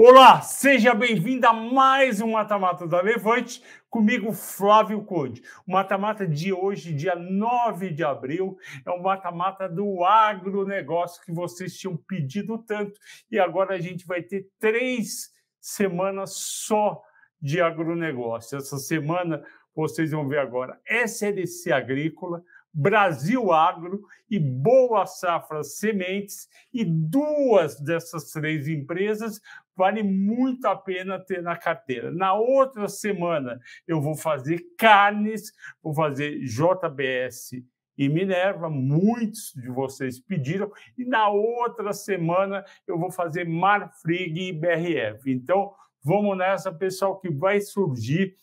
Olá, seja bem-vindo a mais um Mata-Mata da Levante, comigo Flávio Conde. O Mata-Mata de hoje, dia 9 de abril, é o Mata-Mata do agronegócio que vocês tinham pedido tanto e agora a gente vai ter três semanas só de agronegócio. Essa semana, vocês vão ver agora, SLC Agrícola, Brasil Agro e Boa Safra Sementes, e duas dessas três empresas vale muito a pena ter na carteira. Na outra semana, eu vou fazer carnes, vou fazer JBS e Minerva, muitos de vocês pediram, e na outra semana eu vou fazer Marfrig e BRF. Então, vamos nessa, pessoal, que vai surgir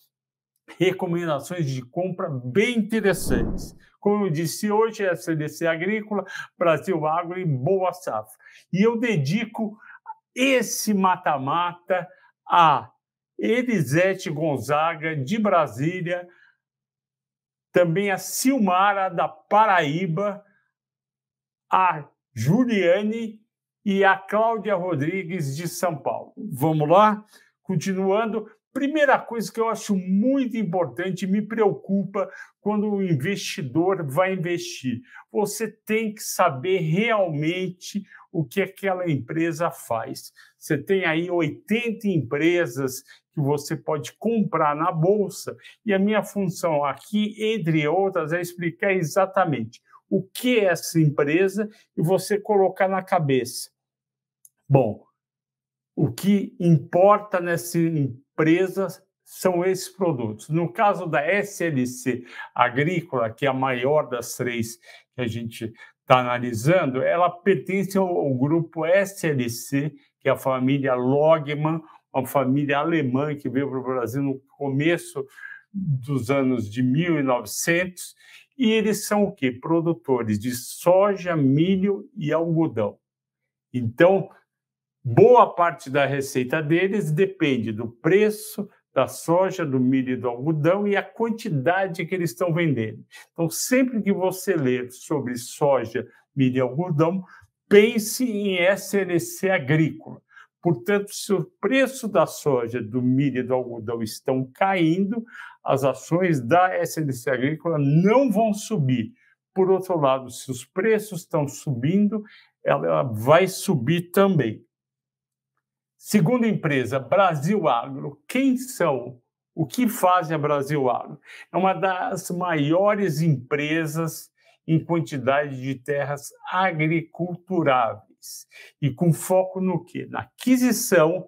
recomendações de compra bem interessantes. Como eu disse hoje, é a CDC Agrícola, Brasil Agro e Boa Safra. E eu dedico esse mata-mata a Elisete Gonzaga, de Brasília, também a Silmara, da Paraíba, a Juliane e a Cláudia Rodrigues, de São Paulo. Vamos lá? Continuando. Primeira coisa que eu acho muito importante, me preocupa quando o investidor vai investir. Você tem que saber realmente o que aquela empresa faz. Você tem aí 80 empresas que você pode comprar na bolsa, e a minha função aqui, entre outras, é explicar exatamente o que é essa empresa e você colocar na cabeça. Bom, o que importa nessa empresa são esses produtos. No caso da SLC Agrícola, que é a maior das três que a gente está analisando, ela pertence ao, grupo SLC, que é a família Logman, uma família alemã que veio para o Brasil no começo dos anos de 1900, e eles são o quê? Produtores de soja, milho e algodão. Então, boa parte da receita deles depende do preço da soja, do milho e do algodão e a quantidade que eles estão vendendo. Então, sempre que você ler sobre soja, milho e algodão, pense em SLC agrícola. Portanto, se o preço da soja, do milho e do algodão estão caindo, as ações da SLC agrícola não vão subir. Por outro lado, se os preços estão subindo, ela vai subir também. Segunda empresa, Brasil Agro. Quem são? O que faz a Brasil Agro? É uma das maiores empresas em quantidade de terras agriculturáveis e com foco no quê? Na aquisição,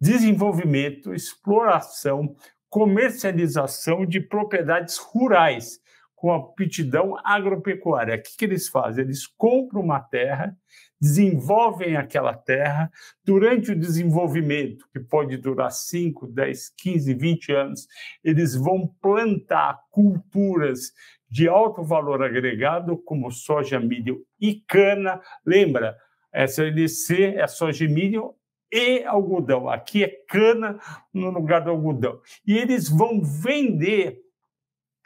desenvolvimento, exploração, comercialização de propriedades rurais com aptidão agropecuária. O que, que eles fazem? Eles compram uma terra, desenvolvem aquela terra. Durante o desenvolvimento, que pode durar 5, 10, 15, 20 anos, eles vão plantar culturas de alto valor agregado, como soja, milho e cana. Lembra, essa LC é soja e milho e algodão. Aqui é cana no lugar do algodão. E eles vão vender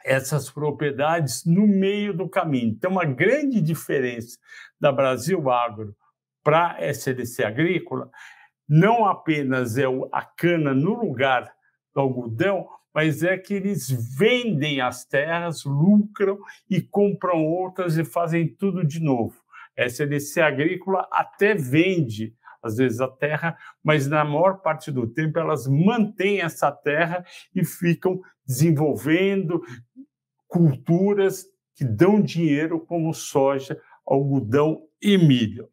essas propriedades no meio do caminho. Então, uma grande diferença da Brasil Agro para a SLC Agrícola não apenas é a cana no lugar do algodão, mas é que eles vendem as terras, lucram e compram outras e fazem tudo de novo. A SLC Agrícola até vende, às vezes, a terra, mas na maior parte do tempo elas mantêm essa terra e ficam desenvolvendo, culturas que dão dinheiro como soja, algodão e milho.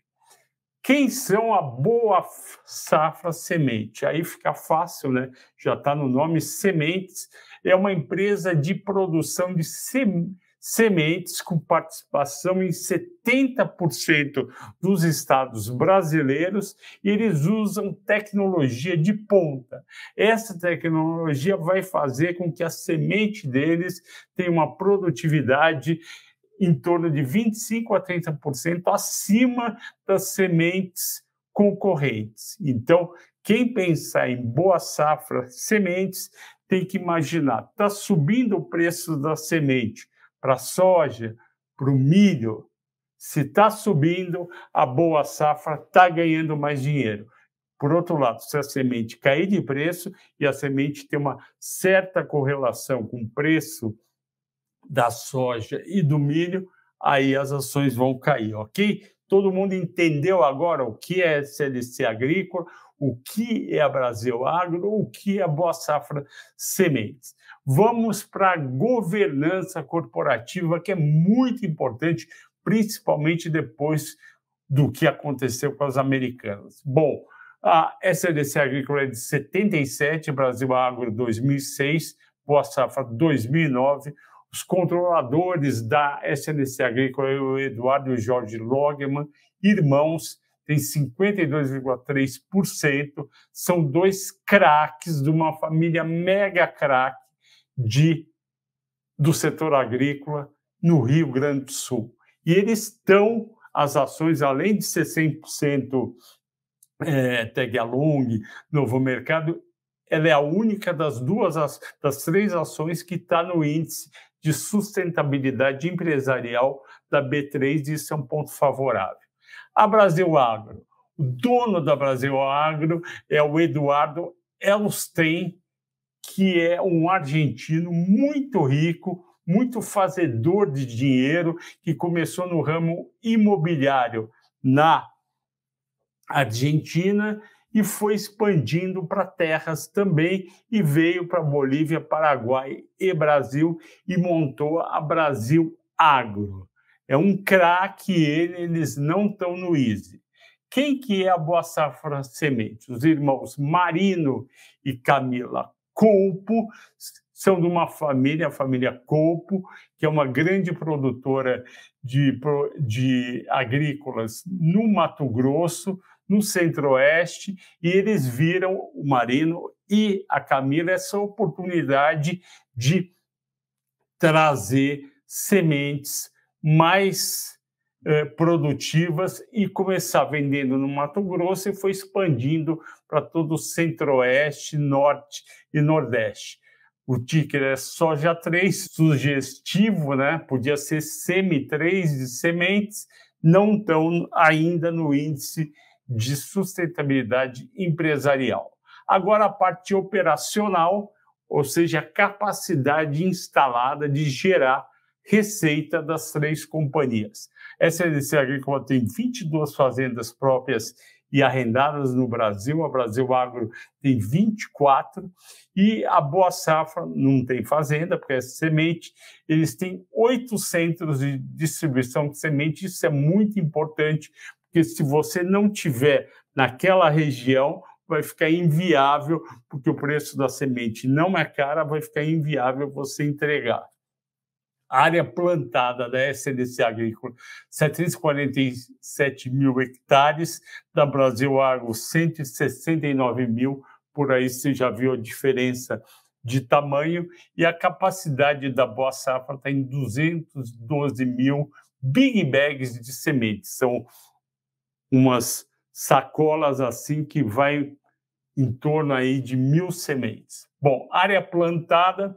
Quem são a boa safra semente? Aí fica fácil, né? Já está no nome Sementes. É uma empresa de produção de sementes sementes com participação em 70% dos estados brasileiros e eles usam tecnologia de ponta. Essa tecnologia vai fazer com que a semente deles tenha uma produtividade em torno de 25 a 30% acima das sementes concorrentes. Então, quem pensar em boa safra sementes tem que imaginar, está subindo o preço da semente para a soja, para o milho. Se está subindo, a boa safra está ganhando mais dinheiro. Por outro lado, se a semente cair de preço e a semente tem uma certa correlação com o preço da soja e do milho, aí as ações vão cair, ok? Todo mundo entendeu agora o que é CLC agrícola, o que é a Brasil Agro, o que é a Boa Safra Sementes. Vamos para a governança corporativa, que é muito importante, principalmente depois do que aconteceu com as americanas. Bom, a SDC Agrícola é de 77, Brasil Agro 2006, Boa Safra 2009. Os controladores da SDC Agrícola, o Eduardo e o Jorge Logman, irmãos, tem 52,3%, são dois craques de uma família mega craque de do setor agrícola no Rio Grande do Sul. E eles estão as ações além de 60% 100% é, Tagalong, Novo Mercado, ela é a única das duas das três ações que está no índice de sustentabilidade empresarial da B3 e isso é um ponto favorável. A Brasil Agro. O dono da Brasil Agro é o Eduardo Elstein, que é um argentino muito rico, muito fazedor de dinheiro, que começou no ramo imobiliário na Argentina e foi expandindo para terras também e veio para Bolívia, Paraguai e Brasil e montou a Brasil Agro. É um craque ele, eles não estão no Easy. Quem que é a Boa Safra Semente? Os irmãos Marino e Camila Coupo são de uma família, a família Coupo, que é uma grande produtora de, de agrícolas no Mato Grosso, no Centro-Oeste, e eles viram o Marino e a Camila essa oportunidade de trazer sementes mais eh, produtivas e começar vendendo no Mato Grosso e foi expandindo para todo o Centro-Oeste, Norte e Nordeste. O ticker é soja 3, sugestivo, né? Podia ser semi 3 de sementes, não estão ainda no índice de sustentabilidade empresarial. Agora a parte operacional, ou seja, a capacidade instalada de gerar receita das três companhias. SLC Agrícola tem 22 fazendas próprias e arrendadas no Brasil, a Brasil Agro tem 24, e a Boa Safra não tem fazenda, porque é semente, eles têm oito centros de distribuição de semente, isso é muito importante, porque se você não tiver naquela região, vai ficar inviável, porque o preço da semente não é cara, vai ficar inviável você entregar área plantada da né, SNC Agrícola, 747 mil hectares, da Brasil Agro, 169 mil, por aí você já viu a diferença de tamanho, e a capacidade da Boa Safra está em 212 mil big bags de sementes, são umas sacolas assim que vai em torno aí de mil sementes. Bom, área plantada,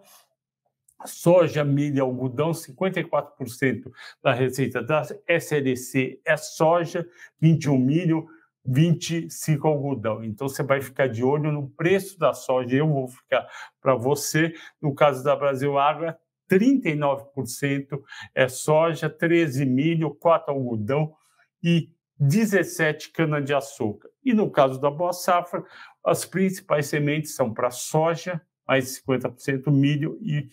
soja, milho e algodão, 54% da receita da SLC é soja, 21 milho, 25 algodão. Então você vai ficar de olho no preço da soja, eu vou ficar para você. No caso da Brasil Água, é 39% é soja, 13 milho, 4 algodão e 17 cana-de-açúcar. E no caso da Boa Safra, as principais sementes são para soja, mais 50%, milho e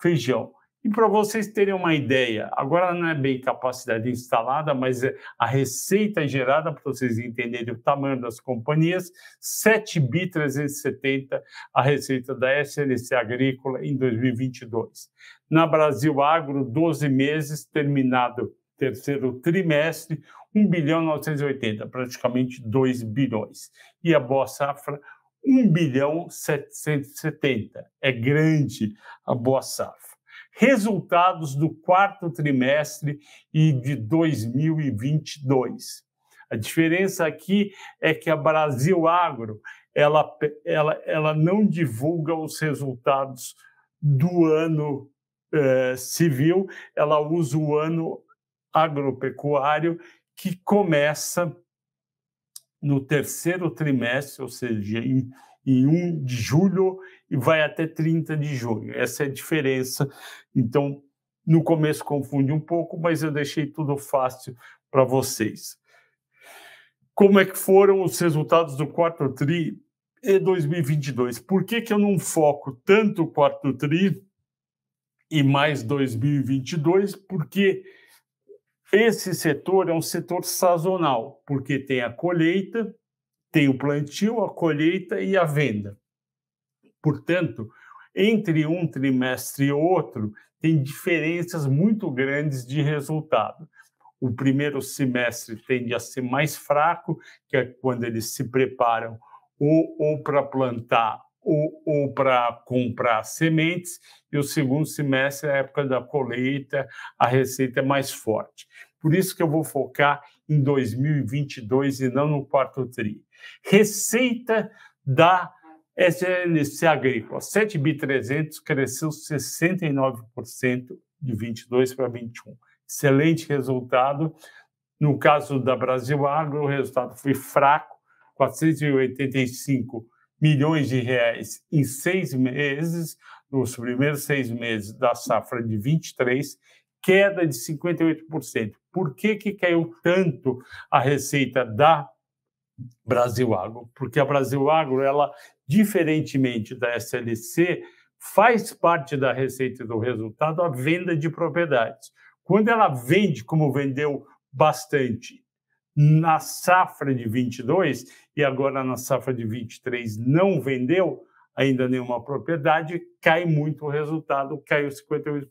feijão. E para vocês terem uma ideia, agora não é bem capacidade instalada, mas é a receita gerada, para vocês entenderem o tamanho das companhias, 7 bi 370 a receita da SNC Agrícola em 2022. Na Brasil Agro, 12 meses, terminado terceiro trimestre, 1 bilhão 980, praticamente 2 bilhões. E a Boa Safra, 1 bilhão 770. É grande a boa safra. Resultados do quarto trimestre e de 2022. A diferença aqui é que a Brasil Agro ela, ela, ela não divulga os resultados do ano eh, civil, ela usa o ano agropecuário que começa no terceiro trimestre, ou seja, em, em 1 de julho e vai até 30 de junho. Essa é a diferença. Então, no começo confunde um pouco, mas eu deixei tudo fácil para vocês. Como é que foram os resultados do quarto tri e 2022? Por que, que eu não foco tanto o quarto tri e mais 2022? Porque esse setor é um setor sazonal, porque tem a colheita, tem o plantio, a colheita e a venda. Portanto, entre um trimestre e outro, tem diferenças muito grandes de resultado. O primeiro semestre tende a ser mais fraco, que é quando eles se preparam ou, ou para plantar ou, ou para comprar sementes, e o segundo semestre é a época da colheita, a receita é mais forte. Por isso que eu vou focar em 2022 e não no quarto tri. Receita da SNC agrícola, 7.300, cresceu 69% de 22 para 21. Excelente resultado. No caso da Brasil Agro, o resultado foi fraco, 485 milhões de reais em seis meses, nos primeiros seis meses da safra de 23, queda de 58%. Por que, que caiu tanto a receita da Brasil Agro? Porque a Brasil Agro, ela, diferentemente da SLC, faz parte da receita do resultado a venda de propriedades. Quando ela vende, como vendeu bastante na safra de 22, e agora na safra de 23 não vendeu ainda nenhuma propriedade, cai muito o resultado, caiu 58%.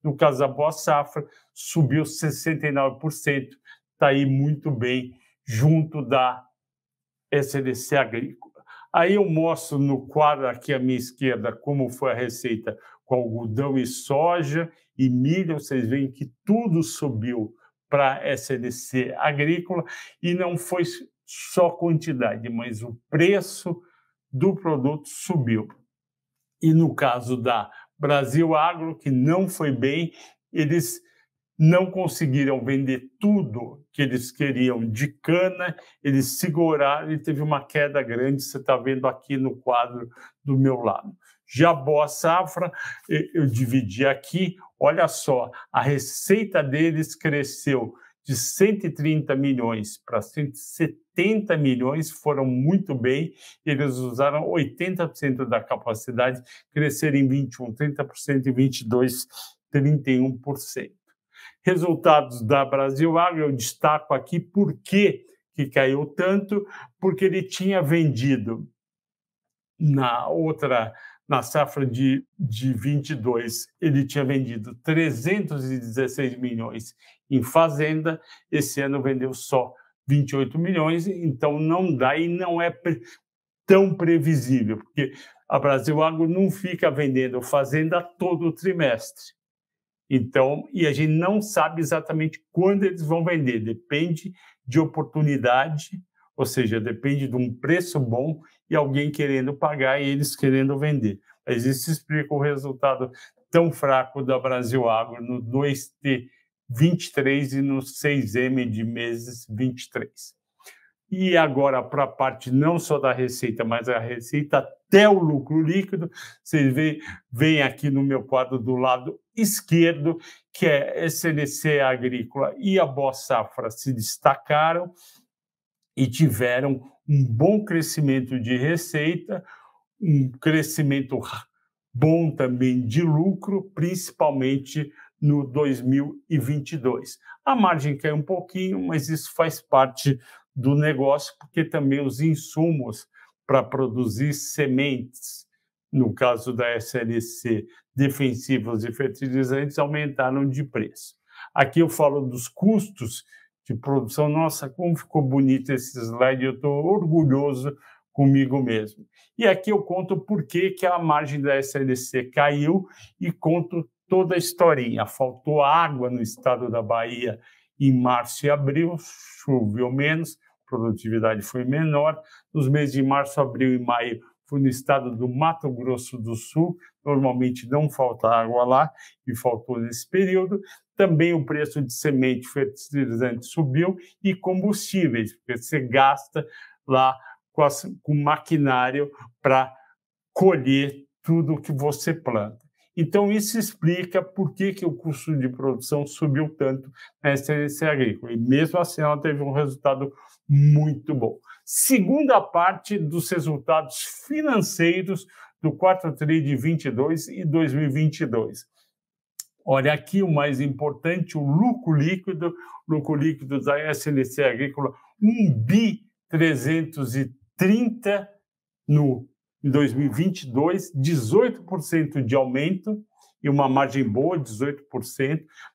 No caso da Boa Safra, subiu 69%, está aí muito bem junto da SDC Agrícola. Aí eu mostro no quadro aqui à minha esquerda como foi a receita com algodão e soja e milho. Vocês veem que tudo subiu para a SDC agrícola e não foi só quantidade, mas o preço do produto subiu. E no caso da Brasil Agro, que não foi bem, eles não conseguiram vender tudo que eles queriam de cana, eles seguraram e teve uma queda grande, você está vendo aqui no quadro do meu lado. Já Boa Safra, eu dividi aqui, olha só, a receita deles cresceu de 130 milhões para 170 milhões foram muito bem. Eles usaram 80% da capacidade, cresceram em 21, 30% e 22, 31%. Resultados da Brasil Agro, eu destaco aqui por que caiu tanto, porque ele tinha vendido na outra na safra de, de 22, ele tinha vendido 316 milhões em fazenda, esse ano vendeu só 28 milhões, então não dá e não é pre tão previsível, porque a Brasil Agro não fica vendendo fazenda todo trimestre. Então, e a gente não sabe exatamente quando eles vão vender, depende de oportunidade, ou seja, depende de um preço bom e alguém querendo pagar e eles querendo vender. Mas isso explica o resultado tão fraco da Brasil Agro no 2T 23 e no 6M de meses 23. E agora, para a parte não só da receita, mas a receita até o lucro líquido, vocês veem, veem aqui no meu quadro do lado esquerdo, que é SNC Agrícola e a Boa Safra se destacaram e tiveram um bom crescimento de receita, um crescimento bom também de lucro, principalmente no 2022. A margem caiu um pouquinho, mas isso faz parte do negócio, porque também os insumos para produzir sementes, no caso da SLC, defensivos e fertilizantes, aumentaram de preço. Aqui eu falo dos custos de produção. Nossa, como ficou bonito esse slide, eu estou orgulhoso comigo mesmo. E aqui eu conto por que, que a margem da SLC caiu e conto toda a historinha. Faltou água no estado da Bahia em março e abril, choveu menos, produtividade foi menor. Nos meses de março, abril e maio, foi no estado do Mato Grosso do Sul, normalmente não falta água lá, e faltou nesse período. Também o preço de semente fertilizante subiu e combustíveis, porque você gasta lá com, as, com maquinário para colher tudo que você planta. Então, isso explica por que, que o custo de produção subiu tanto na SLC agrícola. E mesmo assim, ela teve um resultado muito bom. Segunda parte dos resultados financeiros do quarto TRI de 22 e 2022. Olha aqui o mais importante, o lucro líquido, lucro líquido da SLC Agrícola, 1 bi 330 no em 2022, 18% de aumento e uma margem boa, 18%.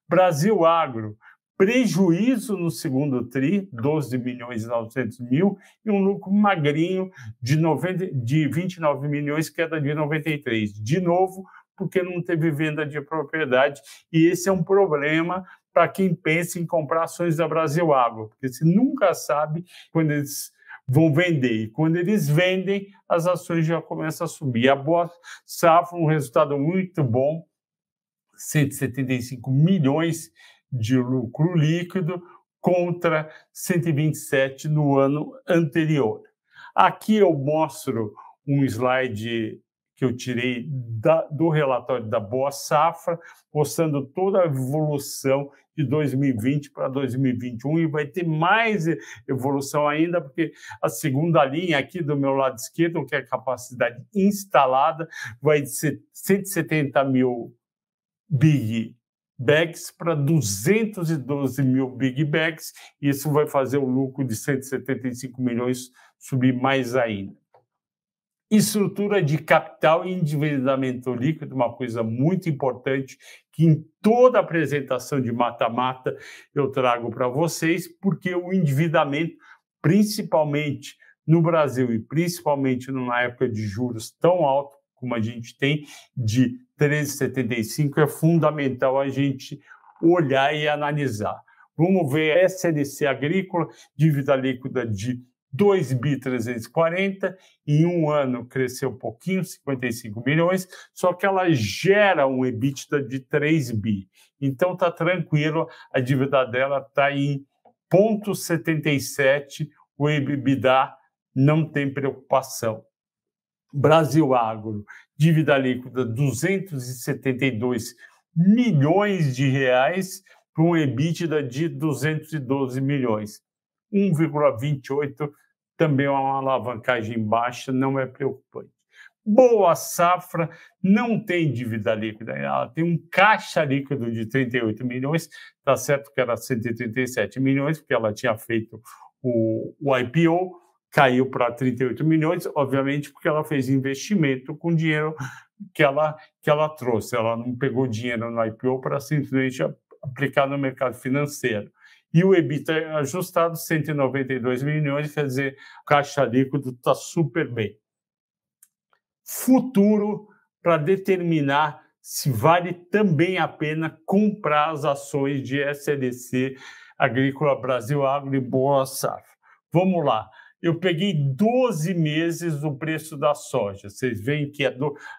Brasil Agro, prejuízo no segundo TRI, 12 milhões e 900 mil, e um lucro magrinho de, 90, de 29 milhões, queda de 93. De novo, porque não teve venda de propriedade, e esse é um problema para quem pensa em comprar ações da Brasil Agro, porque você nunca sabe quando eles vão vender. E quando eles vendem, as ações já começam a subir. A Boa Safra, um resultado muito bom, 175 milhões de lucro líquido contra 127 no ano anterior. Aqui eu mostro um slide que eu tirei da, do relatório da Boa Safra, mostrando toda a evolução de 2020 para 2021 e vai ter mais evolução ainda, porque a segunda linha aqui do meu lado esquerdo, que é a capacidade instalada, vai ser 170 mil big bags para 212 mil big bags, e isso vai fazer o lucro de 175 milhões subir mais ainda estrutura de capital e endividamento líquido, uma coisa muito importante que em toda apresentação de mata-mata eu trago para vocês, porque o endividamento, principalmente no Brasil e principalmente numa época de juros tão alto como a gente tem, de 13,75, é fundamental a gente olhar e analisar. Vamos ver a SLC agrícola, dívida líquida de 2.340 bi em um ano cresceu um pouquinho, 55 milhões, só que ela gera um EBITDA de 3 bi. Então está tranquilo, a dívida dela está em 0.77, o EBITDA não tem preocupação. Brasil Agro, dívida líquida 272 milhões de reais para um EBITDA de 212 milhões. 1,28 também é uma alavancagem baixa, não é preocupante. Boa safra, não tem dívida líquida, ela tem um caixa líquido de 38 milhões, tá certo que era 137 milhões, porque ela tinha feito o, o IPO, caiu para 38 milhões, obviamente porque ela fez investimento com dinheiro que ela, que ela trouxe. Ela não pegou dinheiro no IPO para simplesmente aplicar no mercado financeiro e o EBITDA é ajustado 192 milhões, quer dizer, caixa líquido está super bem. Futuro para determinar se vale também a pena comprar as ações de SLC Agrícola Brasil Agro e Boa Safra. Vamos lá eu peguei 12 meses o preço da soja. Vocês veem que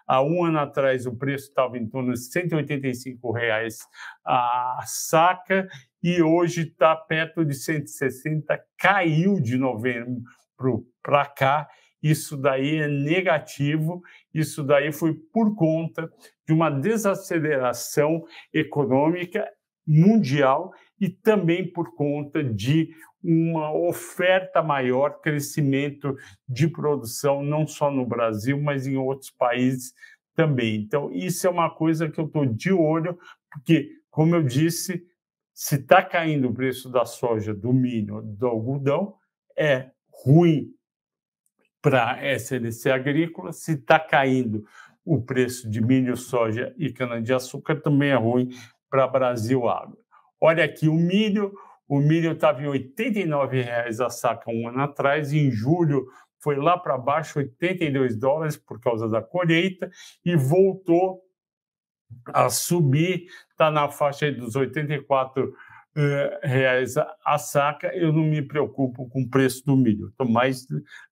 há um ano atrás o preço estava em torno de 185 reais a saca e hoje está perto de 160, caiu de novembro para cá. Isso daí é negativo, isso daí foi por conta de uma desaceleração econômica mundial e também por conta de uma oferta maior, crescimento de produção, não só no Brasil, mas em outros países também. Então, isso é uma coisa que eu estou de olho, porque, como eu disse, se está caindo o preço da soja, do milho, do algodão, é ruim para SLC agrícola. Se está caindo o preço de milho, soja e cana-de-açúcar, também é ruim para Brasil Agro. Olha aqui o milho, o milho estava em R$ 89,00 a saca um ano atrás, em julho foi lá para baixo 82 dólares por causa da colheita e voltou a subir, está na faixa dos R$ eh, reais a saca, eu não me preocupo com o preço do milho. Estou mais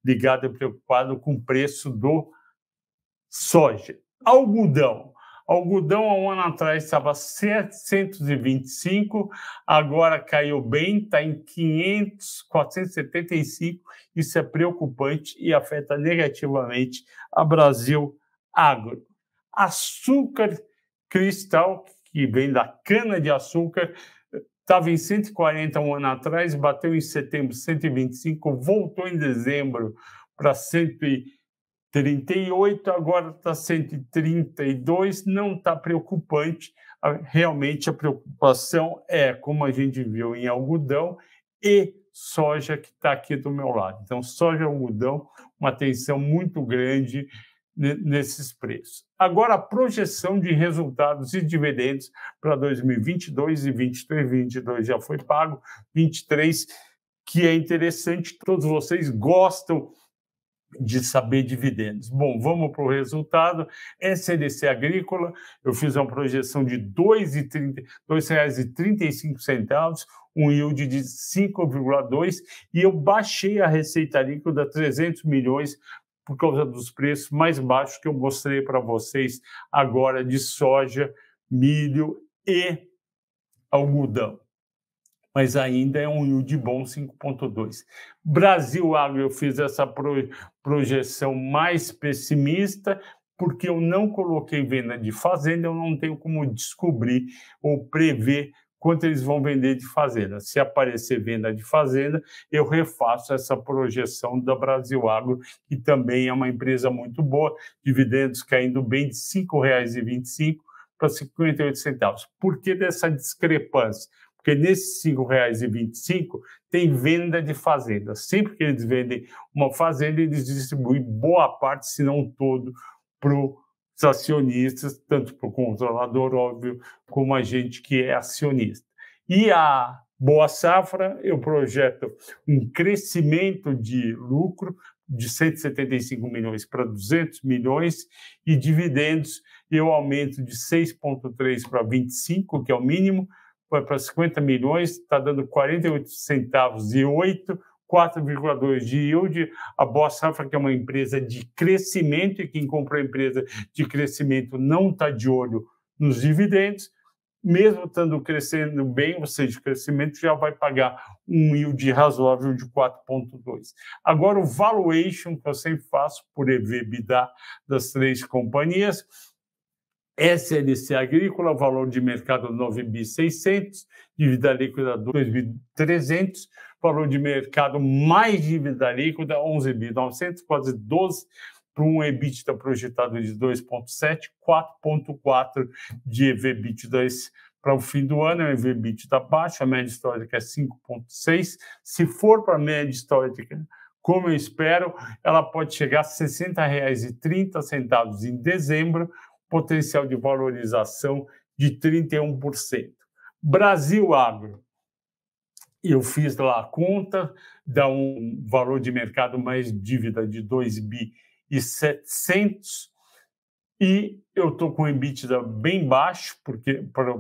ligado e preocupado com o preço do soja. Algodão. Algodão, há um ano atrás, estava 725, agora caiu bem, está em 500, 475. Isso é preocupante e afeta negativamente a Brasil Agro. Açúcar cristal, que vem da cana-de-açúcar, estava em 140 um ano atrás, bateu em setembro 125, voltou em dezembro para 125 38, agora está 132, não está preocupante. Realmente a preocupação é, como a gente viu em algodão e soja, que está aqui do meu lado. Então, soja e algodão, uma tensão muito grande nesses preços. Agora, a projeção de resultados e dividendos para 2022 e 23 22 já foi pago, 23 que é interessante, todos vocês gostam de saber dividendos. Bom, vamos para o resultado. SLC Agrícola, eu fiz uma projeção de R$ 2,35, um yield de 5,2 e eu baixei a receita líquida 300 milhões por causa dos preços mais baixos que eu mostrei para vocês agora de soja, milho e algodão mas ainda é um yield bom 5,2. Brasil Agro, eu fiz essa projeção mais pessimista, porque eu não coloquei venda de fazenda, eu não tenho como descobrir ou prever quanto eles vão vender de fazenda. Se aparecer venda de fazenda, eu refaço essa projeção da Brasil Agro, que também é uma empresa muito boa, dividendos caindo bem de R$ 5,25 para R$ 58. Por que dessa discrepância? Porque nesses R$ 5,25 tem venda de fazenda. Sempre que eles vendem uma fazenda, eles distribuem boa parte, se não todo, para os acionistas, tanto para o controlador, óbvio, como a gente que é acionista. E a Boa Safra, eu projeto um crescimento de lucro de 175 milhões para 200 milhões e dividendos eu aumento de 6,3 para 25, que é o mínimo, foi para 50 milhões, está dando 48 centavos e 8, 4,2 de yield. A Boa Safra, que é uma empresa de crescimento, e quem comprou a empresa de crescimento não está de olho nos dividendos, mesmo estando crescendo bem, ou seja, o crescimento já vai pagar um yield razoável de 4,2. Agora, o valuation que eu sempre faço por EBITDA das três companhias, SLC Agrícola, valor de mercado 9.600, dívida líquida 2.300, valor de mercado mais dívida líquida 11.900, quase 12, para um EBITDA projetado de 2.7, 4.4 de EV/EBITDA para o fim do ano, é um EV/EBITDA baixo, a média histórica é 5.6, se for para a média histórica como eu espero, ela pode chegar a R$ 60,30 em dezembro, potencial de valorização de 31%. Brasil Agro, eu fiz lá a conta, dá um valor de mercado mais dívida de 2 bi e e eu estou com o EBITDA bem baixo porque para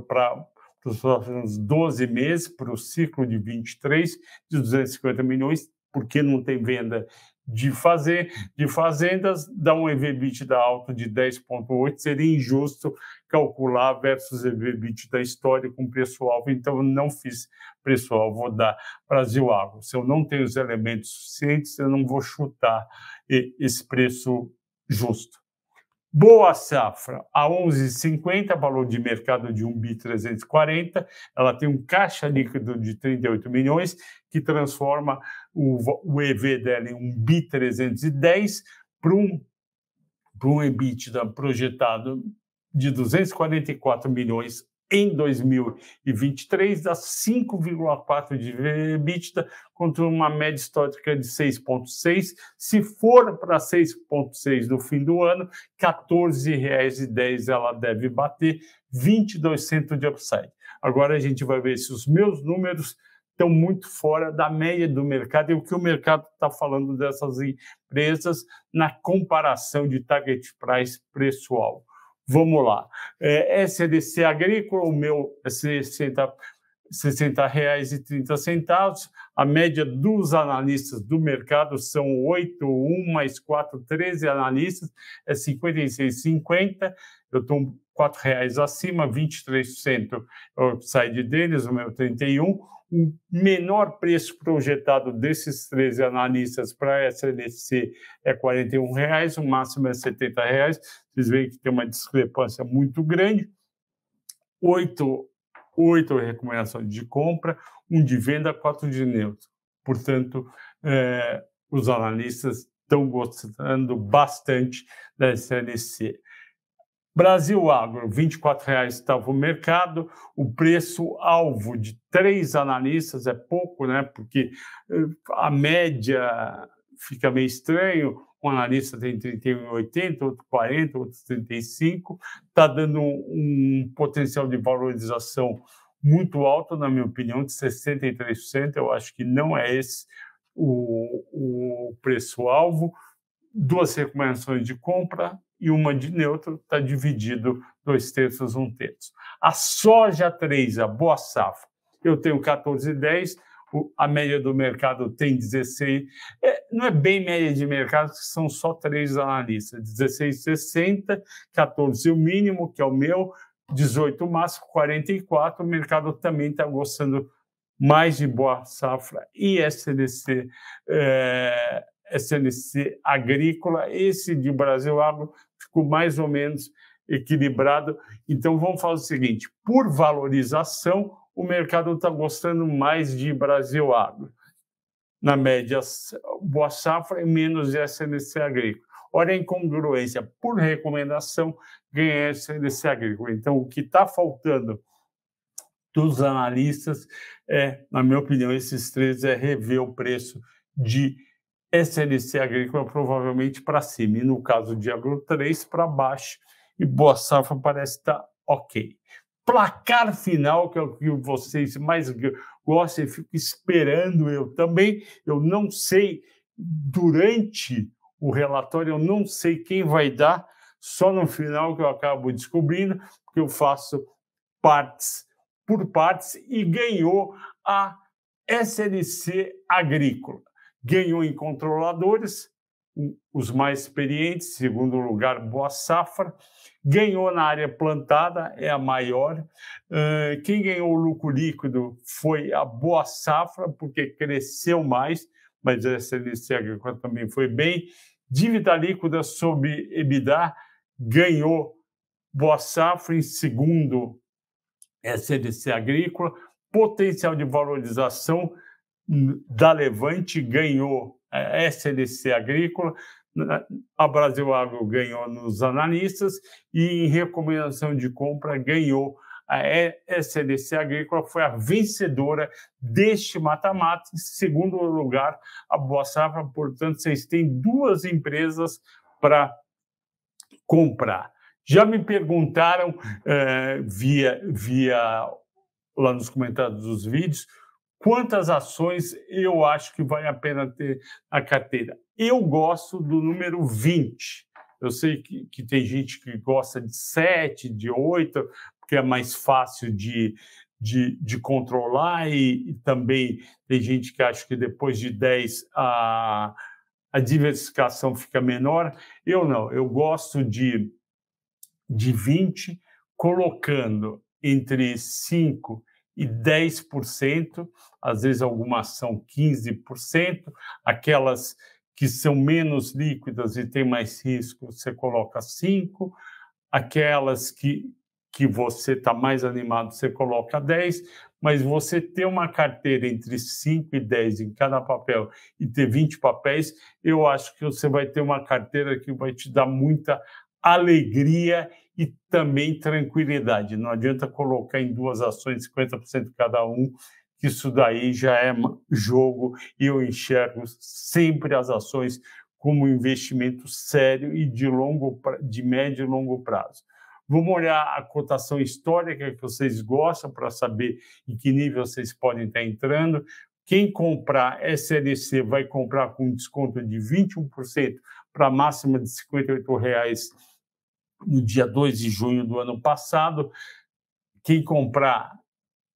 os próximos 12 meses, para o ciclo de 23, de 250 milhões, porque não tem venda de fazer de fazendas dá um EV/EBITDA alto de 10.8 seria injusto calcular versus EV/EBITDA história com preço-alvo então eu não fiz preço-alvo vou dar Brasil Água se eu não tenho os elementos suficientes eu não vou chutar esse preço justo Boa safra a 11,50, valor de mercado de 1 bi 340. Ela tem um caixa líquido de 38 milhões, que transforma o, EV dela em 1 bi 310 para um, para um EBITDA projetado de 244 milhões em 2023 dá 5,4 de EBITDA contra uma média histórica de 6,6. Se for para 6,6 no fim do ano, R$ 14,10 ela deve bater, 22% de upside. Agora a gente vai ver se os meus números estão muito fora da média do mercado e o que o mercado está falando dessas empresas na comparação de target price pessoal. alvo Vamos lá. É, SDC agrícola, o meu é 60, 60 reais e 30 centavos. A média dos analistas do mercado são 8, 1 mais 4, 13 analistas, é 56,50. Eu estou R$ reais acima, 23% é o upside deles, o meu 31%. O menor preço projetado desses 13 analistas para a SNC é R$ reais, o máximo é R$ reais. Vocês veem que tem uma discrepância muito grande. Oito, oito é recomendações de compra, um de venda, quatro de neutro. Portanto, eh, os analistas estão gostando bastante da SLC. Brasil Agro, R$ 24,00 estava o mercado, o preço alvo de três analistas é pouco, né? Porque eh, a média fica meio estranho. Um analista tem 31,80, outro 40, outro 35. Está dando um potencial de valorização muito alto, na minha opinião, de 63%. Eu acho que não é esse o, o preço-alvo. Duas recomendações de compra, e uma de neutro, está dividido dois terços, um terço. A soja 3, a boa safra, eu tenho 14,10, a média do mercado tem 16. É, não é bem média de mercado, são só três analistas: 16,60, 14 o mínimo, que é o meu, 18 o máximo, 44. O mercado também está gostando mais de boa safra e SLC. É, SLC agrícola, esse de Brasil Agro mais ou menos equilibrado. Então, vamos fazer o seguinte: por valorização, o mercado está gostando mais de Brasil Agro. Na média, Boa Safra e menos de SNC Agrícola. Olha a incongruência, por recomendação, ganha SNC Agrícola. Então, o que está faltando dos analistas é, na minha opinião, esses três é rever o preço de SLC agrícola provavelmente para cima, e no caso de Agro 3 para baixo, e Boa Safra parece estar tá ok. Placar final, que é o que vocês mais gostam, e fico esperando eu também. Eu não sei, durante o relatório, eu não sei quem vai dar, só no final que eu acabo descobrindo, porque eu faço partes por partes e ganhou a SLC agrícola ganhou em controladores, os mais experientes, segundo lugar, Boa Safra, ganhou na área plantada, é a maior. Quem ganhou o lucro líquido foi a Boa Safra, porque cresceu mais, mas a SLC Agrícola também foi bem. Dívida líquida sobre EBITDA ganhou Boa Safra em segundo, SLC Agrícola. Potencial de valorização da Levante ganhou a SLC Agrícola, a Brasil Agro ganhou nos analistas e em recomendação de compra ganhou a SLC Agrícola, foi a vencedora deste mata-mata, em segundo lugar a Boa Safra, portanto vocês têm duas empresas para comprar. Já me perguntaram eh, via, via lá nos comentários dos vídeos quantas ações eu acho que vale a pena ter na carteira. Eu gosto do número 20. Eu sei que, que tem gente que gosta de 7, de 8, porque é mais fácil de, de, de controlar, e, e, também tem gente que acha que depois de 10 a, a diversificação fica menor. Eu não, eu gosto de, de 20, colocando entre 5 e e 10%, às vezes algumas são 15%, aquelas que são menos líquidas e têm mais risco, você coloca 5%, aquelas que, que você está mais animado, você coloca 10%, mas você ter uma carteira entre 5 e 10 em cada papel e ter 20 papéis, eu acho que você vai ter uma carteira que vai te dar muita alegria e também tranquilidade. Não adianta colocar em duas ações 50% cada um, que isso daí já é jogo e eu enxergo sempre as ações como um investimento sério e de longo de médio e longo prazo. Vamos olhar a cotação histórica que vocês gostam para saber em que nível vocês podem estar tá entrando. Quem comprar SLC vai comprar com desconto de 21% para máxima de R$ 58,00 no dia 2 de junho do ano passado. Quem comprar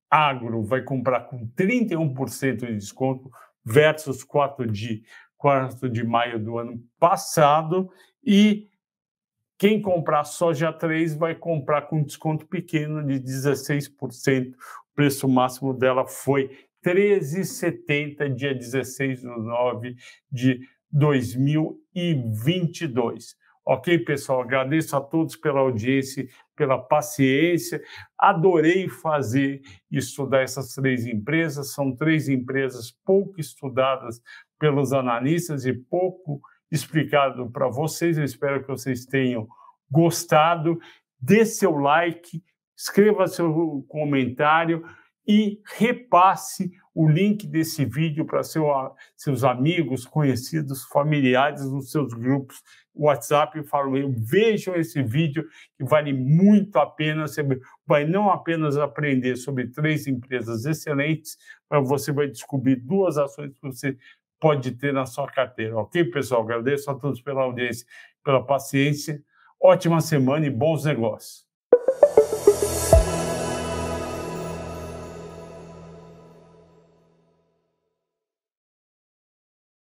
agro vai comprar com 31% de desconto versus 4 de, 4 de maio do ano passado. E quem comprar soja 3 vai comprar com desconto pequeno de 16%. O preço máximo dela foi R$ 13,70, dia 16 de 9 de 2022. Ok, pessoal? Agradeço a todos pela audiência, pela paciência. Adorei fazer e estudar essas três empresas. São três empresas pouco estudadas pelos analistas e pouco explicado para vocês. Eu espero que vocês tenham gostado. Dê seu like, escreva seu comentário e repasse o link desse vídeo para seu, seus amigos, conhecidos, familiares nos seus grupos WhatsApp e falo, vejam esse vídeo que vale muito a pena. Você vai não apenas aprender sobre três empresas excelentes, mas você vai descobrir duas ações que você pode ter na sua carteira. Ok, pessoal? Agradeço a todos pela audiência, pela paciência. Ótima semana e bons negócios.